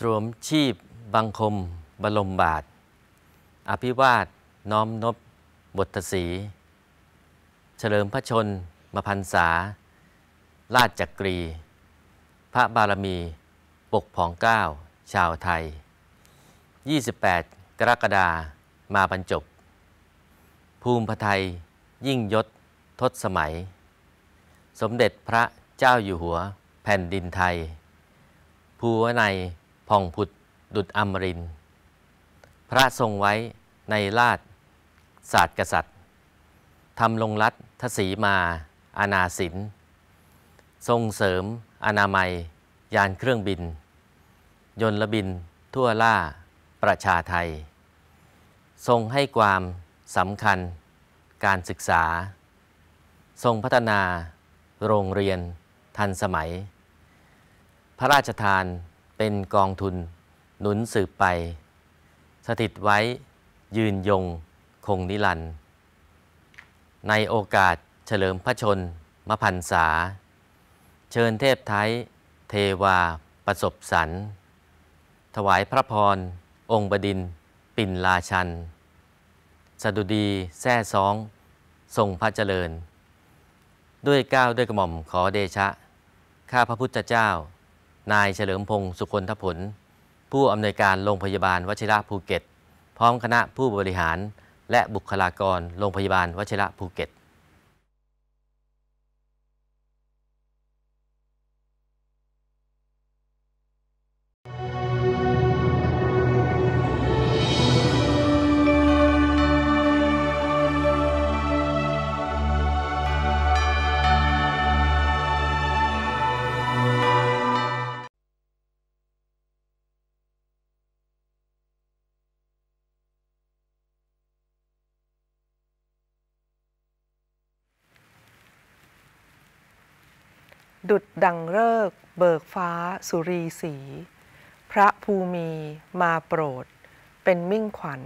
สวมชีพบังคมบรมบาท อภิวาทน้อมนบบทศีเฉลิมพระชนมพันษา ราชจักรี พระบารมี ปกผองเก้า ชาวไทย 28กรกฎามาบรรจบภูมิพระไทยยิ่งยศทศสมัย สมเด็จพระเจ้าอยู่หัวแผ่นดินไทย ภูวนัยผ่องผุดดุดอมริน พระทรงไว้ในราชศาสตร์กษัตริย์ทำลงรัฐทศีมาอาณาสิน ทรงเสริมอนามัยยานเครื่องบิน ยนละบินทั่วล่าประชาไทย ทรงให้ความสำคัญการศึกษา ทรงพัฒนาโรงเรียนทันสมัย พระราชทานเป็นกองทุน หนุนสืบไป สถิตไว้ ยืนยงคงนิลัน ในโอกาสเฉลิมพระชนมพันษา เชิญเทพไทยเทวาประสบสรรถวายพระพร องค์บดิน ปิ่นลาชัน สดุดีแท่ซองทรงพระเจริญ ด้วยก้าวด้วยกระหม่อมขอเดชะ ข้าพระพุทธเจ้านายเฉลิมพงศ์สุคนทผล ผู้อำนวยการโรงพยาบาลวชิระภูเก็ต พร้อมคณะผู้บริหาร และบุคลากรโรงพยาบาลวชิระภูเก็ตดุดดังเลิกเบิกฟ้าสุรีสี พระภูมิมาโปรด เป็นมิ่งขวัญ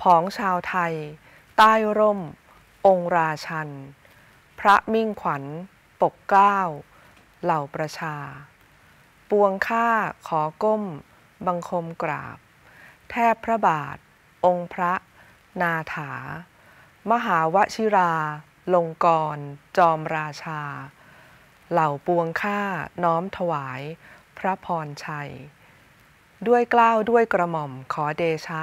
ผองชาวไทย ใต้ร่ม องค์ราชัน พระมิ่งขวัญ ปกเก้า เหล่าประชา ปวงข้าขอก้ม บังคมกราบ แทบพระบาท องค์พระ นาถา มหาวชิรา ลงกรจอมราชาเหล่าปวงข้าน้อมถวาย พระพรชัย ด้วยกล้าวด้วยกระหม่อมขอเดชะ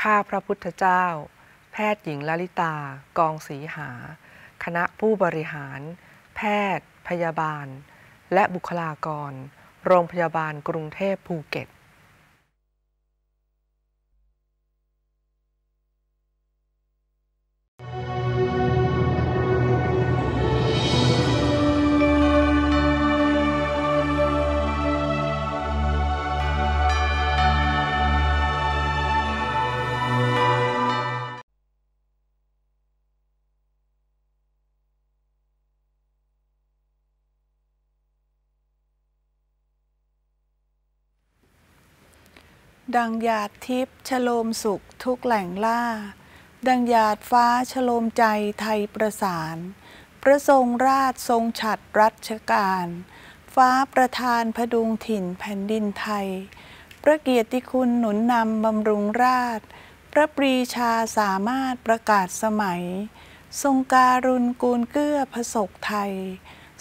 ข้าพระพุทธเจ้า แพทย์หญิงลลิตากองศรีหา คณะผู้บริหาร แพทย์พยาบาล และบุคลากร โรงพยาบาลกรุงเทพภูเก็ตดังหยาดทิพย์ชโลมสุขทุกแหล่งล่า ดังหยาดฟ้าชโลมใจไทยประสาน พระทรงราชทรงฉัดรัชการ ฟ้าประธานพดุงถิ่นแผ่นดินไทย พระเกียรติคุณหนุนนำบำรุงราชพระปรีชาสามารถประกาศสมัย ทรงการุณกูลเกื้อพระศกไทย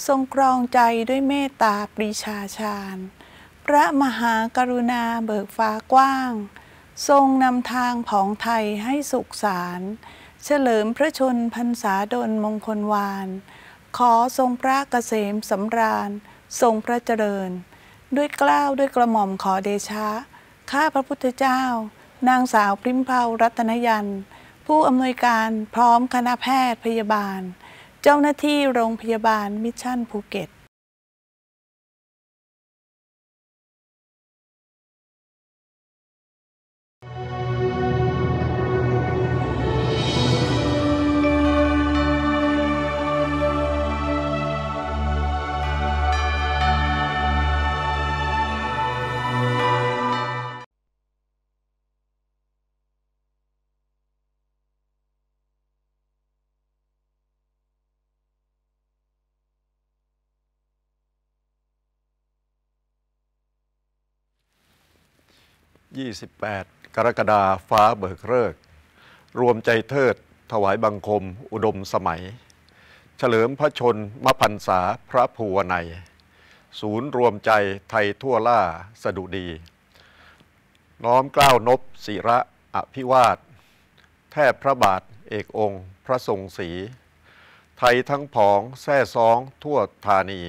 ทรงกรองใจด้วยเมตตาปรีชาชาญพระมหากรุณาเบิกฟ้ากว้าง ทรงนำทางผองไทยให้สุขสาร เฉลิมพระชนพรรษาดลมงคลวาน ขอทรงพระเกษมสำราญ ทรงพระเจริญ ด้วยกล้าวด้วยกระหม่อมขอเดชะข้าพระพุทธเจ้า นางสาวพริมเพารัตนยัน ผู้อำนวยการพร้อมคณะแพทย์พยาบาล เจ้าหน้าที่โรงพยาบาลมิชชั่นภูเก็ต28 กรกฎาฟ้าเบิกเลิกรวมใจเทิด ถวายบังคมอุดมสมัย เฉลิมพระชนมพันษาพระภูวนัย ศูนย์รวมใจไทยทั่วล่าสดุดี น้อมกล้าวนบศิระอภิวาทแทบพระบาทเอกองค์ พระทรงศรีไทยทั้งผองแท่ซองทั่วธานี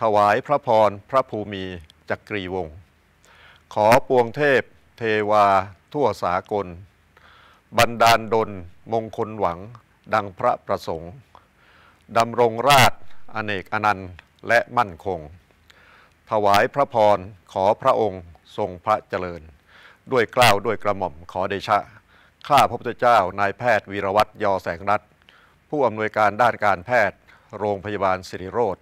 ถวายพระพร พระภูมิจักรีวงศ์ขอปวงเทพ เทวา ทั่วสากลบันดาลดลมงคลหวังดังพระประสงค์ ดำรงราชอเนกอนันต์และมั่นคง ถวายพระพร ขอพระองค์ทรงพระเจริญ ด้วยกล้าวด้วยกระหม่อมขอเดชะ ข้าพระพุทธเจ้านายแพทย์วีรวัตรยอแสงรัตนผู้อำนวยการด้านการแพทย์ โรงพยาบาลสิริโรธ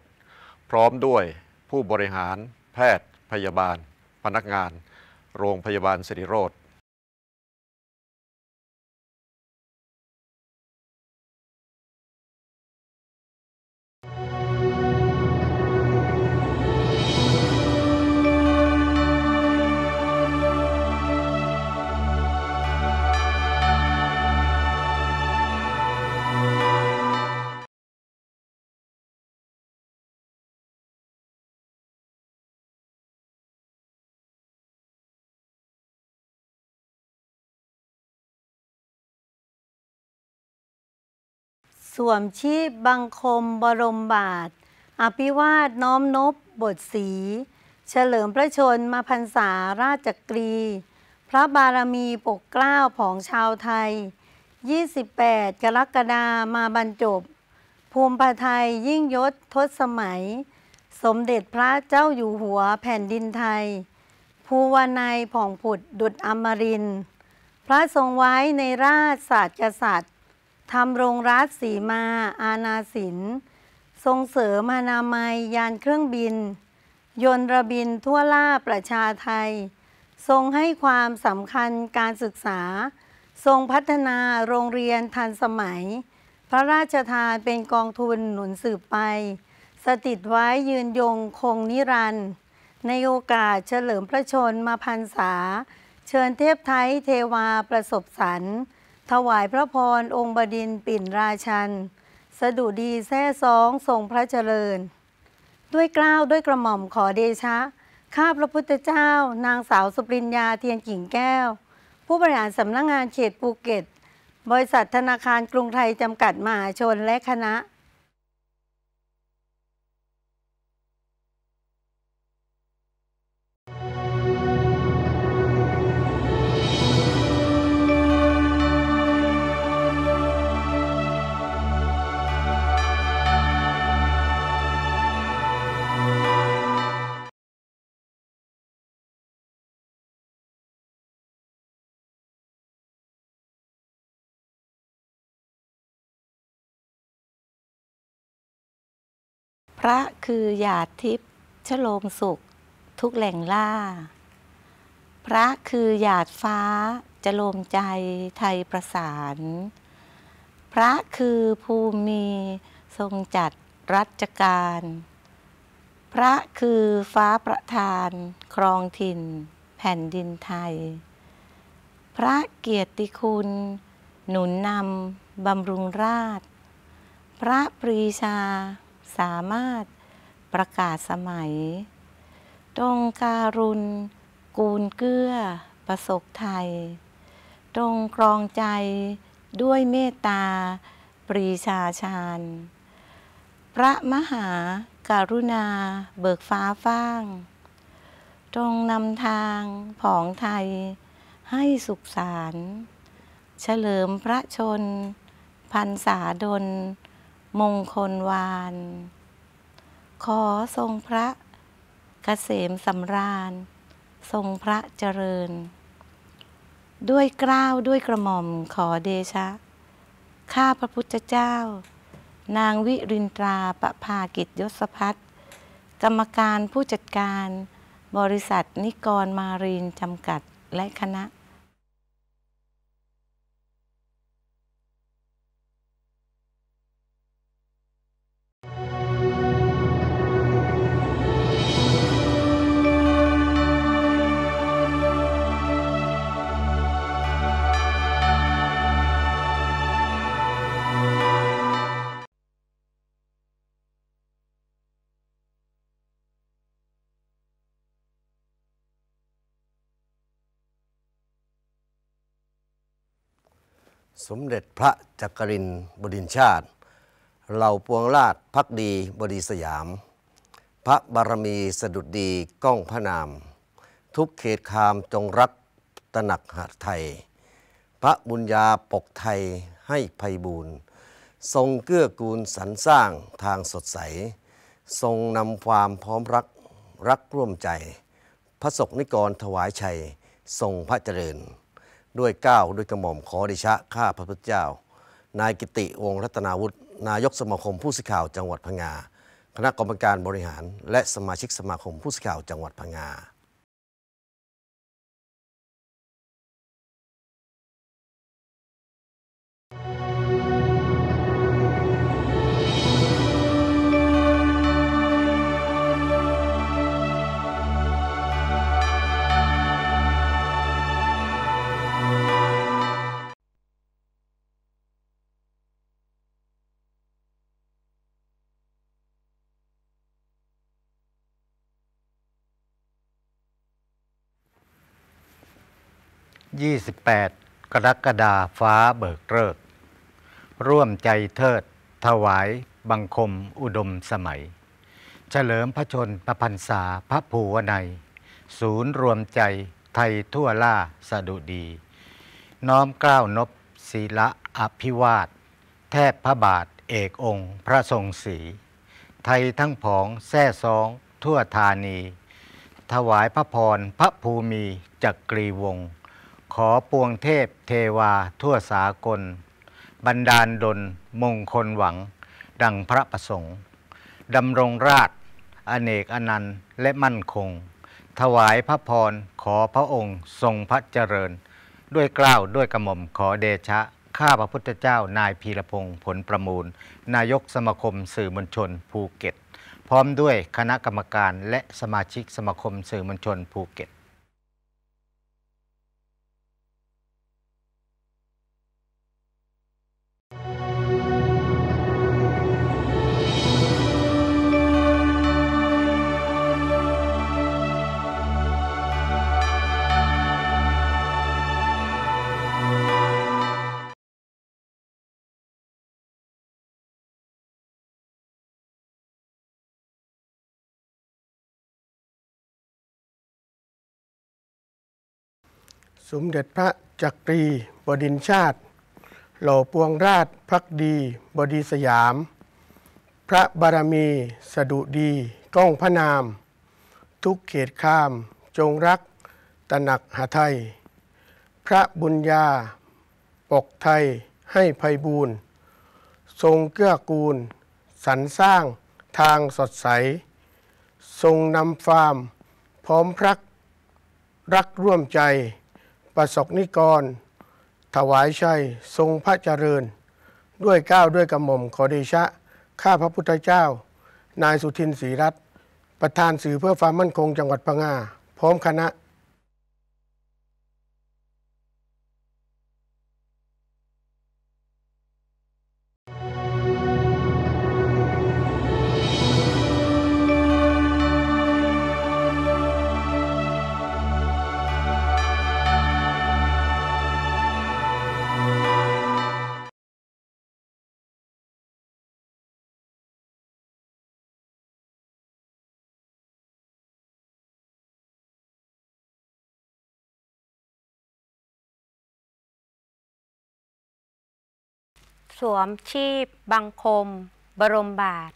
พร้อมด้วยผู้บริหารแพทย์พยาบาลพนักงานโรงพยาบาลสิริโรธสวมชีพบังคมบรมบาท อภิวาทน้อมนบ บทสี เฉลิมพระชนมาพรรษาราชกรีพระบารมีปกเกล้าของชาวไทย 28กรกฎามาบรรจบ ภูมิปรไทยยิ่งยศทศสมัย สมเด็จพระเจ้าอยู่หัวแผ่นดินไทย ภูวนายผ่องผุดดุดอมริน พระทรงไว้ในราชศาสตร์กษัตริย์ทำโรงรัฐสีมาอาณาสินทรงเสริมอนามัยยานเครื่องบิน ยนต์ระบินทั่วล่าประชาไทย ทรงให้ความสำคัญการศึกษา ทรงพัฒนาโรงเรียนทันสมัย พระราชทานเป็นกองทุนหนุนสืบไปสถิตไว้ยืนยงคงนิรันดร์ในโอกาสเฉลิมพระชนมาพรรษา เชิญเทพไทยเทวาประสบสรรถวายพระพร องค์บดินปิ่นราชัน สดุดีแท้สองทรงพระเจริญ ด้วยกล้าวด้วยกระหม่อมขอเดชะ ข้าพระพุทธเจ้านางสาวสุปริญญา เทียนกิ่งแก้ว ผู้บริหารสำนักงงานเขตภูเก็ต บริษัทธนาคารกรุงไทย จำกัดมหาชนและคณะระคือหยาดทิพย์ชโลมสุข ทุกแหล่งล่า พระคือ หยาดฟ้าจะโลมใจไทยประสาน พระคือภูมิทรงจัดรัชการ พระคือฟ้าประทาน ครองถิ่น แผ่นดินไทย พระเกียรติคุณ หนุนนำบำรุงราช พระปรีชาสามารถประกาศสมัยตรงการุณกูลเกื้อ ประสบไทยตรงกรองใจด้วยเมตตาปรีชาชาญพระมหาการุณาเบิกฟ้าฟ้างตรงนำทางผองไทยให้สุขสาร เฉลิมพระชนพันษาดลมงคลวาน ขอทรงพระกเกษมสำราญ ทรงพระเจริญ ด้วยกล้าวด้วยกระหม่อมขอเดชะ ข้าพระพุทธเจ้า นางวิรินตราประภากิจยศพัฒกรรมการผู้จัดการบริษัทนิกรมารีนจำกัดและคณะสมเด็จพระจักรินบดินชาติ เหล่าปวงราชพักดีบดีสยาม พระบารมีสดุดดีก้องพระนาม ทุกเขตคามจงรักตนักหัไทย พระบุญญาปกไทยให้ภัยบูรณ์ทรงเกื้อกูลสรรสร้างทางสดใส ทรงนำความพร้อมรักรักร่วมใจ พระศกนิกรถวายชัยทรงพระเจริญด้วยก้าวด้วยกระหม่อมขอดิชะข้าพระพุทธเจ้า นายกิติวงรัตนาวุฒินายกสมาคมผู้สื่อข่าว จังหวัดพังงาคณะกรรมการบริหารและสมาชิกสมาคมผู้สื่อข่าว จังหวัดพังงา28 กรกฎาฟ้าเบิกเลิกร่วมใจเทิด ถวายบังคมอุดมสมัย เฉลิมพระชนประพันษาพระภูวนัย ศูนย์รวมใจไทยทั่วล่าสะดุดี น้อมกล้าวนบ ศีละอภิวาทแทบพระบาทเอกองค์พระทรงศรีไทยทั้งผองแท่ซองทั่วธานี ถวายพระพรพระภูมิจักกรีวงศ์ขอปวงเทพ เทวา ทั่วสากลบรรดาลดลมงคลหวัง ดังพระประสงค์ดำรงราช อเนกอนันต์และมั่นคง ถวายพระพร ขอพระองค์ ทรงพระเจริญ ด้วยกล้าวด้วยกระหม่อมขอเดชะข้าพระพุทธเจ้านายพีรพงศ์ผลประมูล นายกสมาคมสื่อมวลชนภูเก็ต พร้อมด้วยคณะกรรมการและสมาชิกสมาคมสื่อมวลชนภูเก็ตสมเด็จพระจักรีบดินชาติ หล่อปวงราชพักดีบดีสยาม พระบารมีสดุดีก้องพระนาม ทุกเขตข้ามจงรักตนักหาไทย พระบุญญาปกไทยให้ภัยบูรณ์ทรงเกื้อกูล สรรสร้างทางสดใส ทรงนำฟาร์มพร้อมพรักรักร่วมใจประสบนิกร ถวายชัย ทรงพระเจริญ ด้วยก้าวด้วยกระหม่อม ขอเดชะ ข้าพระพุทธเจ้า นายสุทินศรีรัตน์ประธานสื่อเพื่อความมั่นคงจังหวัดพังงา พร้อมคณะสวมชีพบังคม บรมบาท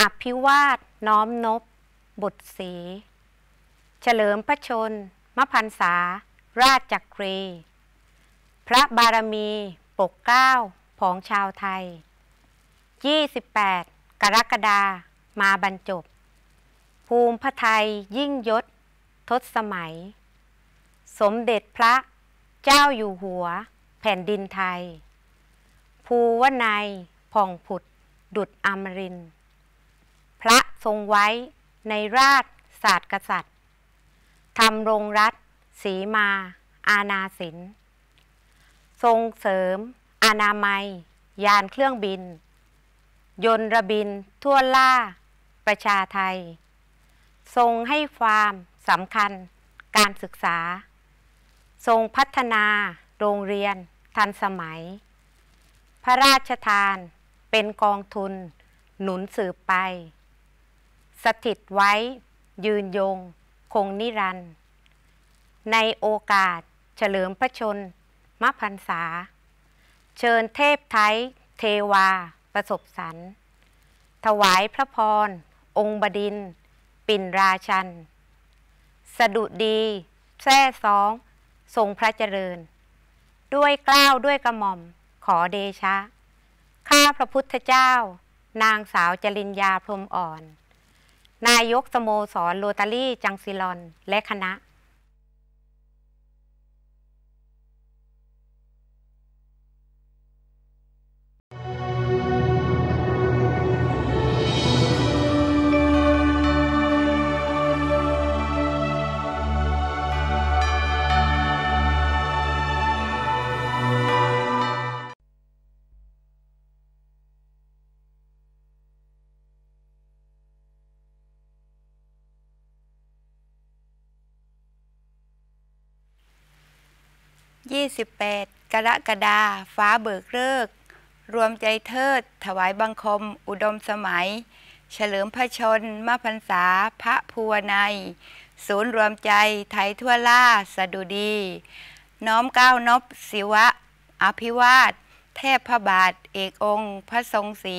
อภิวาทน้อมนบ บุตรศีเฉลิมพระชน มพันษา ราชจักรี พระบารมี ปกเก้าของชาวไทย 28กรกฎามาบรรจบ ภูมิพระไทยยิ่งยศทศสมัย สมเด็จพระเจ้าอยู่หัว แผ่นดินไทยภูวนายผ่องผุด ดุดอมริน พระทรงไว้ ในราชศาสตร์กษัตริย์ทำรงรัฐ สีมา อาณาสินทรงเสริม อาณาไมยยานเครื่องบิน ยนระบิน ทั่วล่า ประชาไทย ทรงให้ความสำคัญการศึกษา ทรงพัฒนาโรงเรียน ทันสมัยพระราชทานเป็นกองทุน หนุนสืบไป สถิตไว้ ยืนยง คงนิรันดร์ในโอกาส เฉลิมพระชนมพันษา เชิญเทพไทย เทวา ประสบสันถวายพระพร องค์บดิน ปิ่นราชัน สดุดีแท้สอง ทรงพระเจริญ ด้วยกล้าวด้วยกระหม่อมขอเดชะ ข้าพระพุทธเจ้า นางสาวจริญญาพรมอ่อน นายกสโมสรโรตารี่จังซิลอน และคณะ28 กรกฎาฟ้าเบิกเลิก รวมใจเทิด ถวายบังคม อุดมสมัย เฉลิมพระชนมพรรษา พระภูวนาย ศูนย์รวมใจไทยทั่วล่า สดุดี น้อมก้าวนบศิวะ อภิวาทเทพพระบาท เอกองค์ พระทรงศรี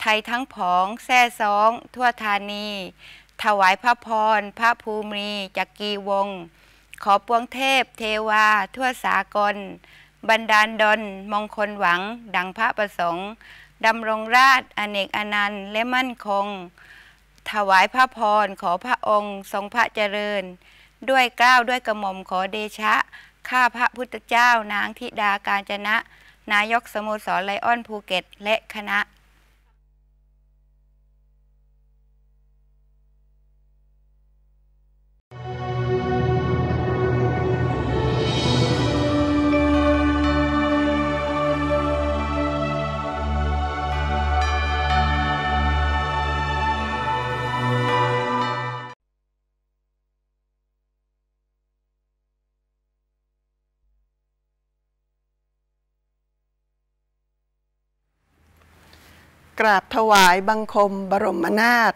ไทยทั้งผอง แท่ซอง ทั่วธานี ถวายพระพร พระภูมิจักรีวงศ์ขอปวงเทพ เทวา ทั่วสากล บรรดาลดลมงคลหวัง ดังพระประสงค์ดำรงราชอเนกอนันต์ และมั่นคง ถวายพระพร ขอพระองค์ ทรงพระเจริญ ด้วยกล้าวด้วยกระหม่อมขอเดชะ ข้าพระพุทธเจ้านางธิดากาญจนะ นายกสโมสรไลออนภูเก็ตและคณะกราบถวายบังคมบรมนาถ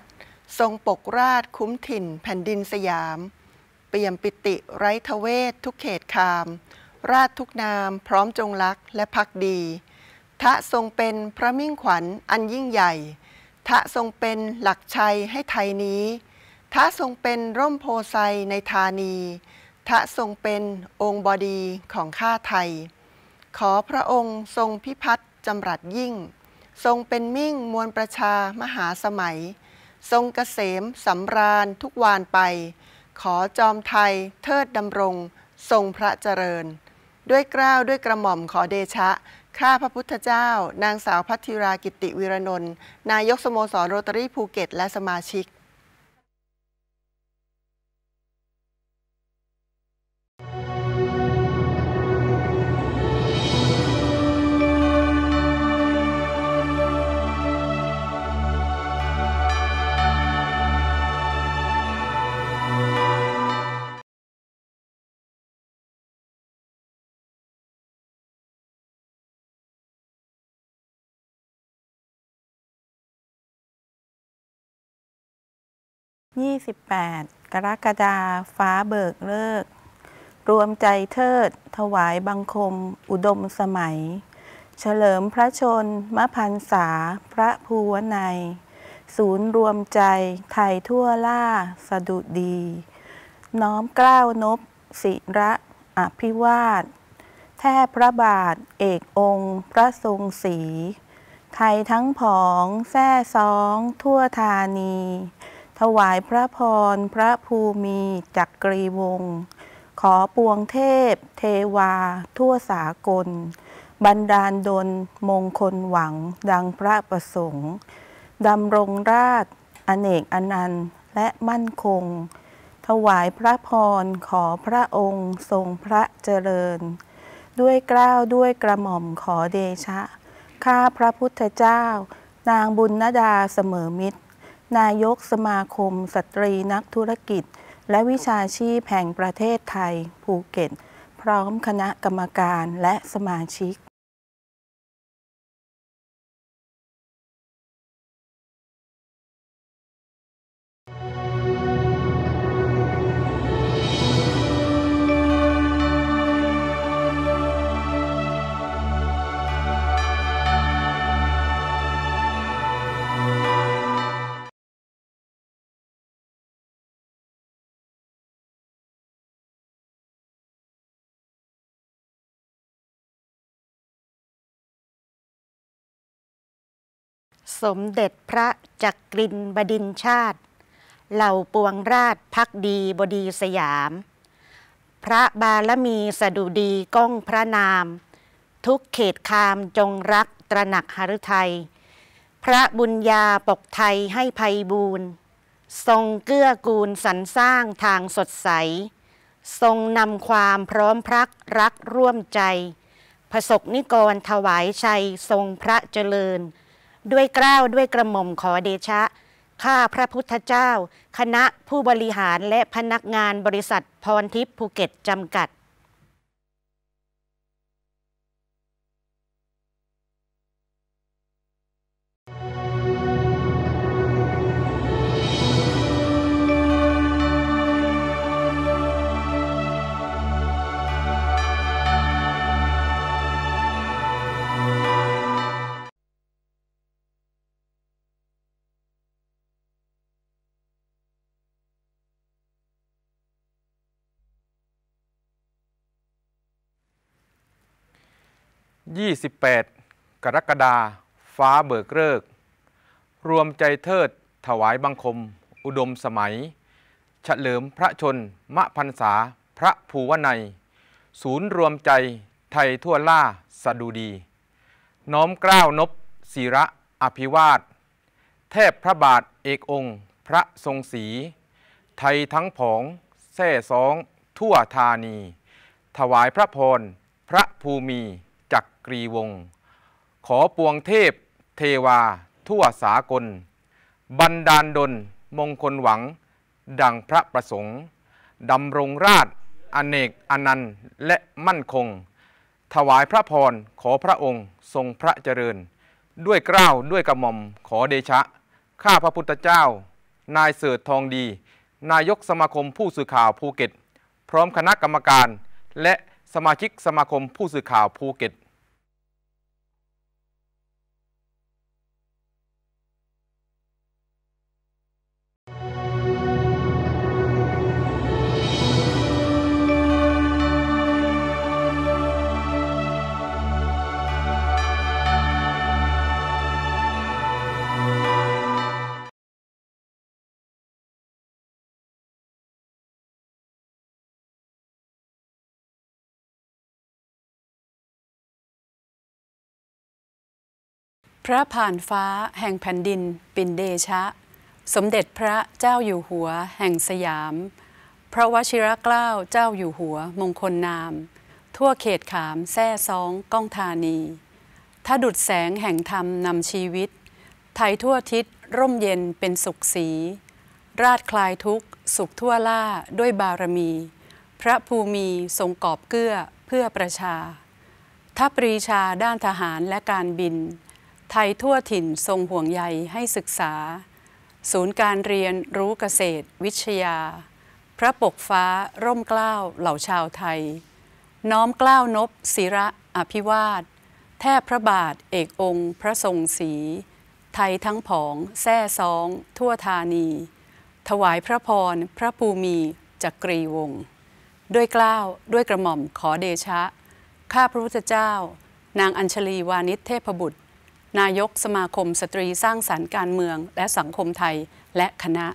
ทรงปกราชคุ้มถิ่นแผ่นดินสยาม เปี่ยมปิติไร้ทเวศทุกเขตคาม ราชทุกนามพร้อมจงรักและพักดีทะทรงเป็นพระมิ่งขวัญอันยิ่งใหญ่ทะทรงเป็นหลักชัยให้ไทยนี้ทะทรงเป็นร่มโพไซในธานีทะทรงเป็นองค์บอดีของข้าไทย ขอพระองค์ทรงพิพัฒน์จำรัดยิ่งทรงเป็นมิ่งมวลประชามหาสมัย ทรงเกษมสำราญ ทุกวานไป ขอจอมไทยเทิดดำรง ทรงพระเจริญ ด้วยกล้าวด้วยกระหม่อมขอเดชะ ข้าพระพุทธเจ้า นางสาวพัทธิรากิติวิรนนท์นายกสโมสรโรตารีภูเก็ตและสมาชิก28 กรกฎาฟ้าเบิกเลิก รวมใจเทิด ถวายบังคม อุดมสมัย เฉลิมพระชนมพันษา พระภูวนายศูนย์รวมใจ ไทยทั่วล่า สดุดี น้อมกล้าวนบศิระอภิวาทแท่พระบาทเอกองค์ พระทรงศรีไทยทั้งผองแท่ซอง ทั่วธานีถวายพระพร พระภูมิจักรีวงศ์ขอปวงเทพ เทวา ทั่วสากลบันดาลดลมงคลหวังดังพระประสงค์ดำรงราช อเนกอนันต์และมั่นคง ถวายพระพร ขอพระองค์ ทรงพระเจริญ ด้วยกล้าวด้วยกระหม่อมขอเดชะ ข้าพระพุทธเจ้า นางบุญนดาเสมอมิตรนายกสมาคมสตรีนักธุรกิจ และวิชาชีพแห่งประเทศไทย ภูเก็ตพร้อมคณะกรรมการและสมาชิกสมเด็จพระจักรินบดินชาติ เหล่าปวงราชพักดีบดีสยาม พระบารมีสดุดีก้องพระนาม ทุกเขตคามจงรักตระหนักหฤทัย พระบุญญาปกไทยให้ภัยบูนทรงเกื้อกูลสรรสร้างทางสดใส ทรงนำความพร้อมพรักรักร่วมใจผระสกนิกรถวายชัยทรงพระเจริญด้วยเกล้าวด้วยกระหม่อมขอเดชะข้าพระพุทธเจ้า คณะผู้บริหารและพนักงานบริษัทพรทิพย์ภูเก็ตจำกัด28 กรกฎาฟ้าเบิกเลิกรวมใจเทิดถวายบังคม อุดมสมัยเฉลิมพระชน มะพันษา พระภูวนัย ศูนย์รวมใจไทยทั่วล่าสะดุดี น้อมกล้าวนบ ศีระอภิวาทเทพพระบาทเอกองค์ พระทรงศรีไทยทั้งผองแท่สอง ทั่วธานี ถวายพระพร พระภูมิกรีวง ขอปวงเทพ เทวา ทั่วสากลบันดาลดล มงคลหวัง ดังพระประสงค์ ดำรงราช อเนกอนันต์ และมั่นคง ถวายพระพร ขอพระองค์ ทรงพระเจริญ ด้วยเกล้าด้วยกระหม่อม ขอเดชะ ข้าพระพุทธเจ้า นายเสด็จทองดี นายกสมาคมผู้สื่อข่าวภูเก็ต พร้อมคณะกรรมการ และสมาชิกสมาคมผู้สื่อข่าวภูเก็ตพระผ่านฟ้าแห่งแผ่นดินปินเดชะ สมเด็จพระเจ้าอยู่หัว แห่งสยาม พระวชิรเกล้าเจ้าอยู่หัว มงคลนาม ทั่วเขตขามแท่ซองก้องธานีถ้าดุดแสงแห่งธรรม นำชีวิต ไทยทั่วทิศร่มเย็นเป็นสุขสี ราดคลายทุกสุขทั่วล่าด้วยบารมี พระภูมิทรงกอบเกื้อเพื่อประชาถ้าปรีชาด้านทหารและการบินไทยทั่วถิ่นทรงห่วงใยให้ศึกษา ศูนย์การเรียนรู้เกษตรวิทยาพระปกฟ้าร่มเกล้าเหล่าชาวไทย น้อมเกล้านบศิระอภิวาทแทบพระบาทเอกองค์พระทรงศรีไทยทั้งผองแท่ซอง ทั่วธานี ถวายพระพรพระภูมิจักรีวงศ์ด้วยกล้าวด้วยกระหม่อมขอเดชะ ข้าพระพุทธเจ้า นางอัญชลีวานิชเทพบุตรนายกสมาคมสตรีสร้างสารรค์การเมือง และสังคมไทยและคณะ